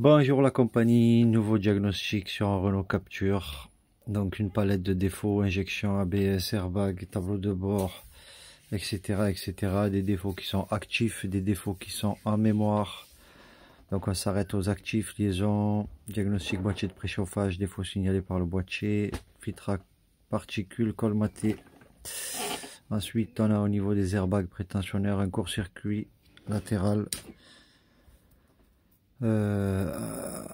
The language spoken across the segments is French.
Bonjour la compagnie, nouveau diagnostic sur un Renault Capture. Donc une palette de défauts, injection ABS, airbag, tableau de bord, etc. etc. Des défauts qui sont actifs, des défauts qui sont en mémoire. Donc on s'arrête aux actifs, liaison, diagnostic boîtier de préchauffage, défaut signalé par le boîtier, filtre à particules colmaté. Ensuite on a au niveau des airbags prétentionnaires un court-circuit latéral. Euh,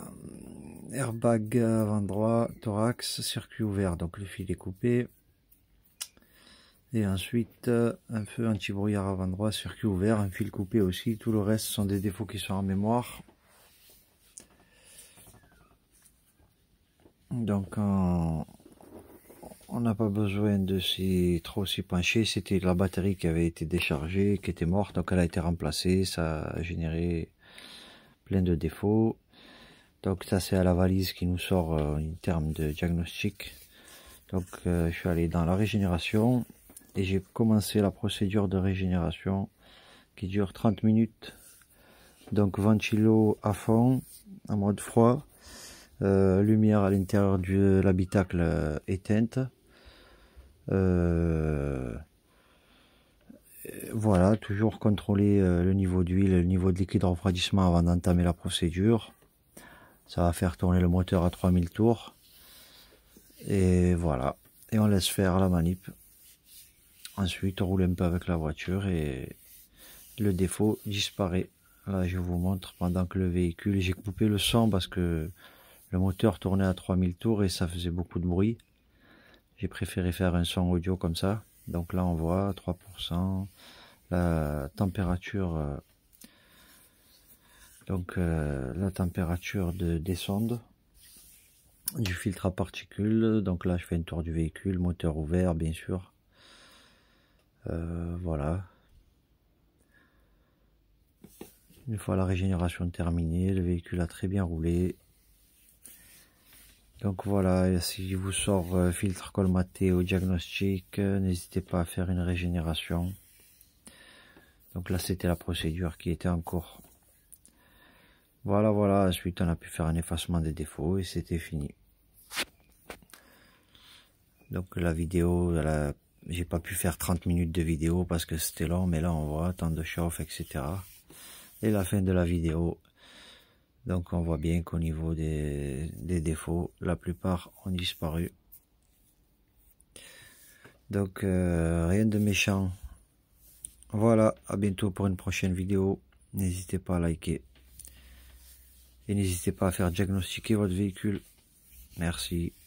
airbag avant droit, thorax, circuit ouvert, donc le fil est coupé. Et ensuite, un feu anti-brouillard avant droit, circuit ouvert, un fil coupé aussi. Tout le reste sont des défauts qui sont en mémoire. Donc, on n'a pas besoin de trop s'y pencher. C'était la batterie qui avait été déchargée, qui était morte, donc elle a été remplacée. Ça a généré plein de défauts. Donc ça c'est à la valise qui nous sort euh, en termes de diagnostic. Donc euh, je suis allé dans la régénération et j'ai commencé la procédure de régénération qui dure 30 minutes. Donc ventilo à fond, en mode froid, euh, lumière à l'intérieur de l'habitacle éteinte voilà, toujours contrôler euh, le niveau d'huile, le niveau de liquide refroidissement avant d'entamer la procédure. Ça va faire tourner le moteur à 3000 tours. Et voilà. Et on laisse faire la manip. Ensuite, on roule un peu avec la voiture et le défaut disparaît. Là, je vous montre pendant que le véhicule, j'ai coupé le son parce que le moteur tournait à 3000 tours et ça faisait beaucoup de bruit. J'ai préféré faire un son audio comme ça. Donc là, on voit 3%. La température, euh, donc euh, la température de descente du filtre à particules. Donc là, je fais une tour du véhicule, moteur ouvert, bien sûr. Euh, voilà. Une fois la régénération terminée, le véhicule a très bien roulé. Donc voilà, si vous sort euh, filtre colmaté au diagnostic, euh, n'hésitez pas à faire une régénération. Donc là, c'était la procédure qui était en cours. Voilà, voilà, ensuite on a pu faire un effacement des défauts et c'était fini. Donc la vidéo, j'ai pas pu faire 30 minutes de vidéo parce que c'était long, mais là on voit temps de chauffe, etc. Et la fin de la vidéo. Donc on voit bien qu'au niveau des, défauts, la plupart ont disparu. Donc euh, rien de méchant. Voilà, à bientôt pour une prochaine vidéo. N'hésitez pas à liker. Et n'hésitez pas à faire diagnostiquer votre véhicule. Merci.